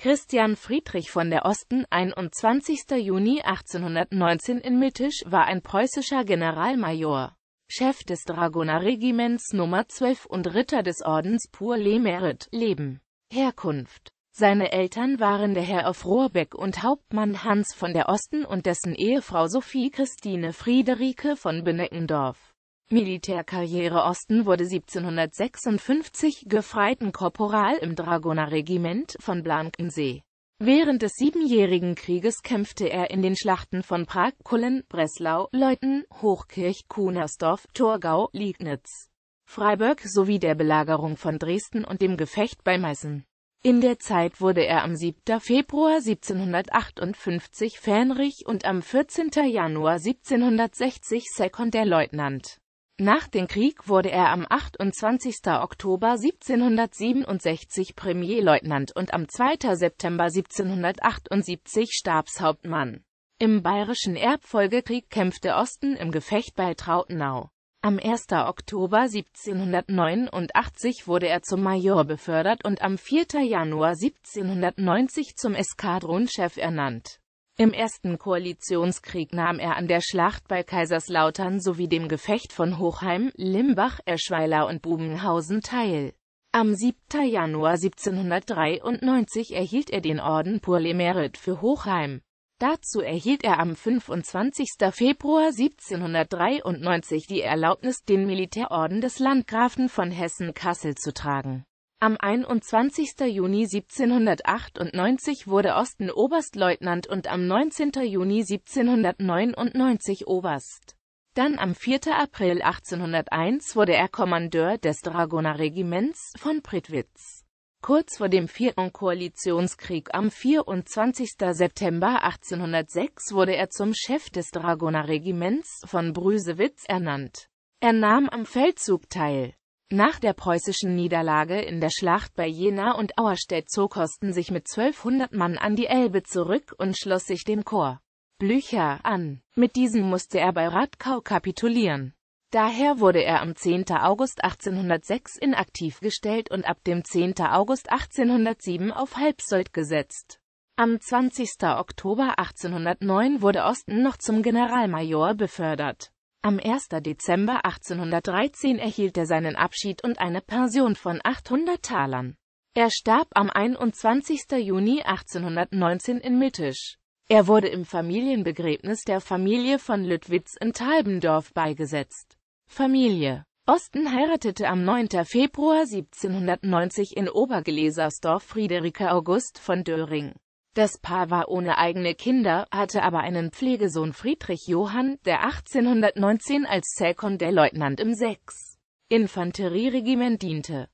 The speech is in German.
Christian Friedrich von der Osten, 21. Juni 1819 in Mittisch, war ein preußischer Generalmajor, Chef des Dragonerregiments Nummer 12 und Ritter des Ordens Pur Le Mérites, Leben, Herkunft. Seine Eltern waren der Herr auf Rohrbeck und Hauptmann Hans von der Osten und dessen Ehefrau Sophie Christine Friederike von Beneckendorf. Militärkarriere Osten wurde 1756 Gefreitenkorporal im Dragonerregiment von Blankensee. Während des Siebenjährigen Krieges kämpfte er in den Schlachten von Prag, Kullen, Breslau, Leuthen, Hochkirch, Kunersdorf, Torgau, Liegnitz, Freiburg sowie der Belagerung von Dresden und dem Gefecht bei Meißen. In der Zeit wurde er am 7. Februar 1758 Fähnrich und am 14. Januar 1760 Sekundärleutnant. Nach dem Krieg wurde er am 28. Oktober 1767 Premierleutnant und am 2. September 1778 Stabshauptmann. Im Bayerischen Erbfolgekrieg kämpfte Osten im Gefecht bei Trautenau. Am 1. Oktober 1789 wurde er zum Major befördert und am 4. Januar 1790 zum Eskadronchef ernannt. Im Ersten Koalitionskrieg nahm er an der Schlacht bei Kaiserslautern sowie dem Gefecht von Hochheim, Limbach, Erschweiler und Bubenhausen teil. Am 7. Januar 1793 erhielt er den Orden Pour les Mérites für Hochheim. Dazu erhielt er am 25. Februar 1793 die Erlaubnis, den Militärorden des Landgrafen von Hessen-Kassel zu tragen. Am 21. Juni 1798 wurde Osten Oberstleutnant und am 19. Juni 1799 Oberst. Dann am 4. April 1801 wurde er Kommandeur des Dragonerregiments von Prittwitz. Kurz vor dem Vierten Koalitionskrieg am 24. September 1806 wurde er zum Chef des Dragonerregiments von Brüsewitz ernannt. Er nahm am Feldzug teil. Nach der preußischen Niederlage in der Schlacht bei Jena und Auerstedt zog Horsten sich mit 1200 Mann an die Elbe zurück und schloss sich dem Korps Blücher an. Mit diesem musste er bei Radkau kapitulieren. Daher wurde er am 10. August 1806 inaktiv gestellt und ab dem 10. August 1807 auf Halbsold gesetzt. Am 20. Oktober 1809 wurde Osten noch zum Generalmajor befördert. Am 1. Dezember 1813 erhielt er seinen Abschied und eine Pension von 800 Talern. Er starb am 21. Juni 1819 in Mittisch. Er wurde im Familienbegräbnis der Familie von Lüttwitz in Talbendorf beigesetzt. Familie Osten heiratete am 9. Februar 1790 in Obergelesersdorf Friederike August von Döring. Das Paar war ohne eigene Kinder, hatte aber einen Pflegesohn Friedrich Johann, der 1819 als second im 6. Infanterieregiment diente.